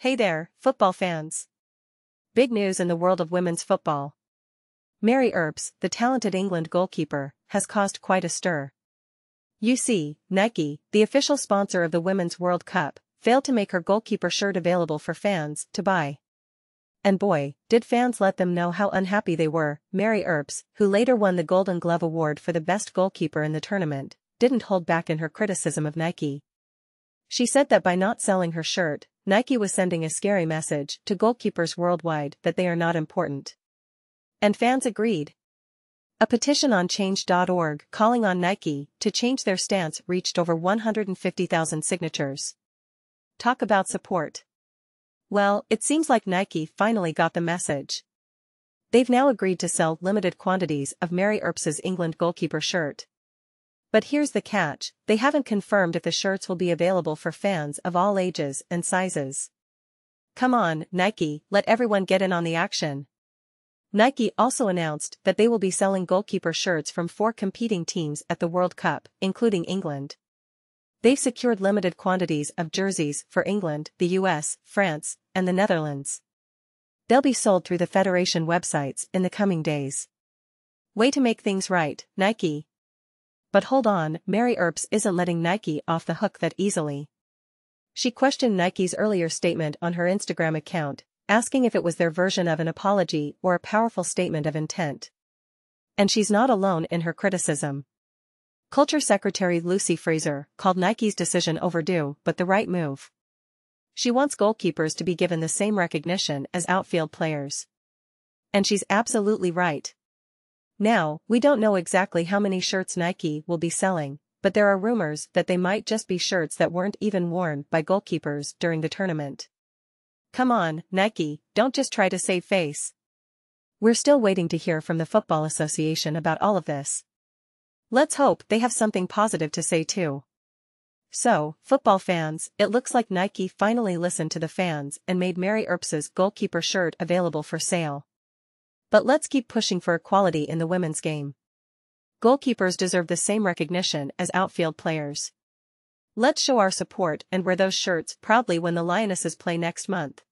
Hey there, football fans. Big news in the world of women's football. Mary Earps, the talented England goalkeeper, has caused quite a stir. You see, Nike, the official sponsor of the Women's World Cup, failed to make her goalkeeper shirt available for fans to buy. And boy, did fans let them know how unhappy they were. Mary Earps, who later won the Golden Glove Award for the best goalkeeper in the tournament, didn't hold back in her criticism of Nike. She said that by not selling her shirt, Nike was sending a scary message to goalkeepers worldwide that they are not important. And fans agreed. A petition on change.org calling on Nike to change their stance reached over 150,000 signatures. Talk about support. Well, it seems like Nike finally got the message. They've now agreed to sell limited quantities of Mary Earps's England goalkeeper shirt. But here's the catch, they haven't confirmed if the shirts will be available for fans of all ages and sizes. Come on, Nike, let everyone get in on the action. Nike also announced that they will be selling goalkeeper shirts from four competing teams at the World Cup, including England. They've secured limited quantities of jerseys for England, the US, France, and the Netherlands. They'll be sold through the Federation websites in the coming days. Way to make things right, Nike. But hold on, Mary Earps isn't letting Nike off the hook that easily. She questioned Nike's earlier statement on her Instagram account, asking if it was their version of an apology or a powerful statement of intent. And she's not alone in her criticism. Culture Secretary Lucy Fraser called Nike's decision overdue but the right move. She wants goalkeepers to be given the same recognition as outfield players. And she's absolutely right, now, we don't know exactly how many shirts Nike will be selling, but there are rumors that they might just be shirts that weren't even worn by goalkeepers during the tournament. Come on, Nike, don't just try to save face. We're still waiting to hear from the Football Association about all of this. Let's hope they have something positive to say too. So, football fans, it looks like Nike finally listened to the fans and made Mary Earps's goalkeeper shirt available for sale. But let's keep pushing for equality in the women's game. Goalkeepers deserve the same recognition as outfield players. Let's show our support and wear those shirts proudly when the Lionesses play next month.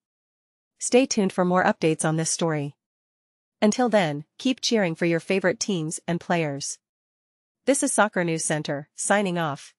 Stay tuned for more updates on this story. Until then, keep cheering for your favorite teams and players. This is Soccer News Center, signing off.